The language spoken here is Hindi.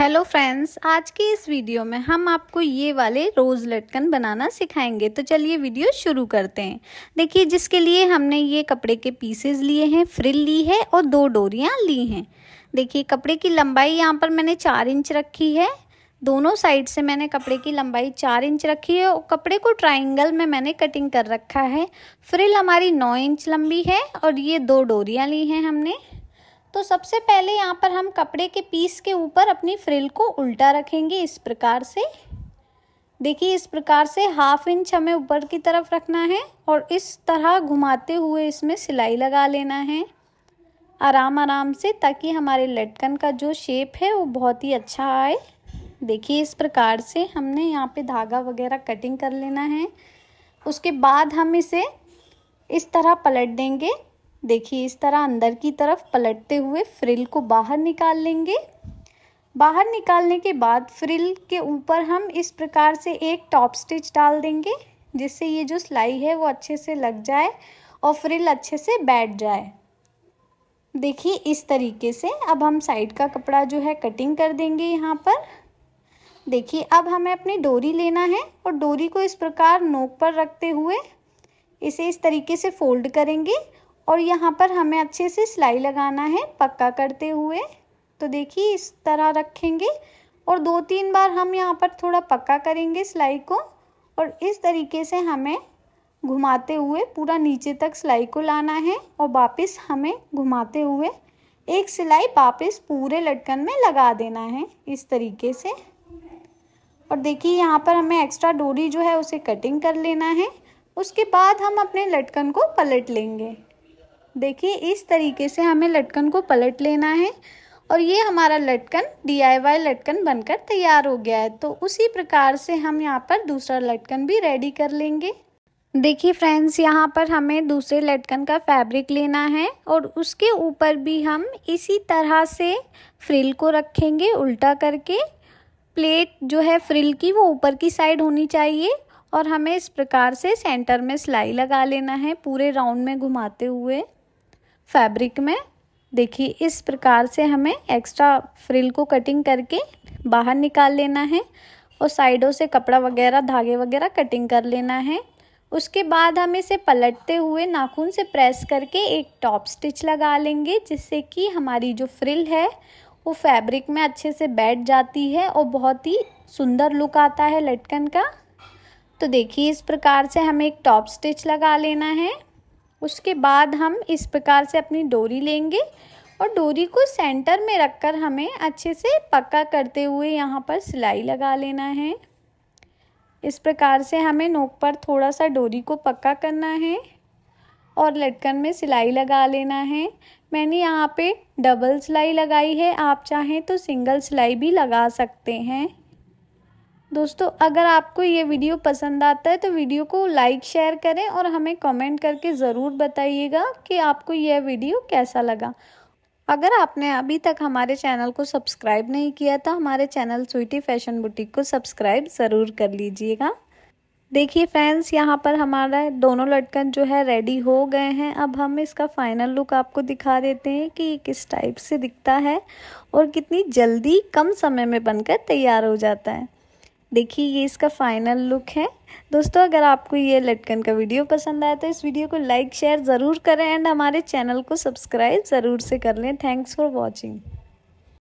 हेलो फ्रेंड्स आज के इस वीडियो में हम आपको ये वाले रोज़ लटकन बनाना सिखाएंगे तो चलिए वीडियो शुरू करते हैं देखिए जिसके लिए हमने ये कपड़े के पीसेस लिए हैं फ्रिल ली है और दो डोरियाँ ली हैं देखिए कपड़े की लंबाई यहाँ पर मैंने चार इंच रखी है दोनों साइड से मैंने कपड़े की लंबाई चार इंच रखी है और कपड़े को ट्राइंगल में मैंने कटिंग कर रखा है फ्रिल हमारी नौ इंच लंबी है और ये दो डोरियाँ ली हैं हमने तो सबसे पहले यहाँ पर हम कपड़े के पीस के ऊपर अपनी फ्रिल को उल्टा रखेंगे इस प्रकार से देखिए इस प्रकार से हाफ इंच हमें ऊपर की तरफ रखना है और इस तरह घुमाते हुए इसमें सिलाई लगा लेना है आराम आराम से ताकि हमारे लटकन का जो शेप है वो बहुत ही अच्छा आए देखिए इस प्रकार से हमने यहाँ पे धागा वगैरह कटिंग कर लेना है उसके बाद हम इसे इस तरह पलट देंगे देखिए इस तरह अंदर की तरफ पलटते हुए फ्रिल को बाहर निकाल लेंगे बाहर निकालने के बाद फ्रिल के ऊपर हम इस प्रकार से एक टॉप स्टिच डाल देंगे जिससे ये जो सिलाई है वो अच्छे से लग जाए और फ्रिल अच्छे से बैठ जाए देखिए इस तरीके से अब हम साइड का कपड़ा जो है कटिंग कर देंगे यहाँ पर देखिए अब हमें अपनी डोरी लेना है और डोरी को इस प्रकार नोक पर रखते हुए इसे इस तरीके से फोल्ड करेंगे और यहाँ पर हमें अच्छे से सिलाई लगाना है पक्का करते हुए तो देखिए इस तरह रखेंगे और दो तीन बार हम यहाँ पर थोड़ा पक्का करेंगे सिलाई को और इस तरीके से हमें घुमाते हुए पूरा नीचे तक सिलाई को लाना है और वापस हमें घुमाते हुए एक सिलाई वापस पूरे लटकन में लगा देना है इस तरीके से और देखिए यहाँ पर हमें एक्स्ट्रा डोरी जो है उसे कटिंग कर लेना है उसके बाद हम अपने लटकन को पलट लेंगे देखिए इस तरीके से हमें लटकन को पलट लेना है और ये हमारा लटकन डी लटकन बनकर तैयार हो गया है तो उसी प्रकार से हम यहाँ पर दूसरा लटकन भी रेडी कर लेंगे देखिए फ्रेंड्स यहाँ पर हमें दूसरे लटकन का फैब्रिक लेना है और उसके ऊपर भी हम इसी तरह से फ्रिल को रखेंगे उल्टा करके प्लेट जो है फ्रिल की वो ऊपर की साइड होनी चाहिए और हमें इस प्रकार से सेंटर में सिलाई लगा लेना है पूरे राउंड में घुमाते हुए फैब्रिक में देखिए इस प्रकार से हमें एक्स्ट्रा फ्रिल को कटिंग करके बाहर निकाल लेना है और साइडों से कपड़ा वगैरह धागे वगैरह कटिंग कर लेना है उसके बाद हम इसे पलटते हुए नाखून से प्रेस करके एक टॉप स्टिच लगा लेंगे जिससे कि हमारी जो फ्रिल है वो फैब्रिक में अच्छे से बैठ जाती है और बहुत ही सुंदर लुक आता है लटकन का तो देखिए इस प्रकार से हमें एक टॉप स्टिच लगा लेना है उसके बाद हम इस प्रकार से अपनी डोरी लेंगे और डोरी को सेंटर में रखकर हमें अच्छे से पक्का करते हुए यहाँ पर सिलाई लगा लेना है इस प्रकार से हमें नोक पर थोड़ा सा डोरी को पक्का करना है और लटकन में सिलाई लगा लेना है मैंने यहाँ पे डबल सिलाई लगाई है आप चाहें तो सिंगल सिलाई भी लगा सकते हैं दोस्तों अगर आपको ये वीडियो पसंद आता है तो वीडियो को लाइक शेयर करें और हमें कमेंट करके ज़रूर बताइएगा कि आपको यह वीडियो कैसा लगा अगर आपने अभी तक हमारे चैनल को सब्सक्राइब नहीं किया तो हमारे चैनल स्वीटी फैशन बुटीक को सब्सक्राइब ज़रूर कर लीजिएगा देखिए फ्रेंड्स यहाँ पर हमारा दोनों लटकन जो है रेडी हो गए हैं अब हम इसका फाइनल लुक आपको दिखा देते हैं कि ये किस टाइप से दिखता है और कितनी जल्दी कम समय में बनकर तैयार हो जाता है देखिए ये इसका फाइनल लुक है दोस्तों अगर आपको ये लटकन का वीडियो पसंद आया तो इस वीडियो को लाइक शेयर ज़रूर करें एंड हमारे चैनल को सब्सक्राइब ज़रूर से कर लें थैंक्स फॉर वॉचिंग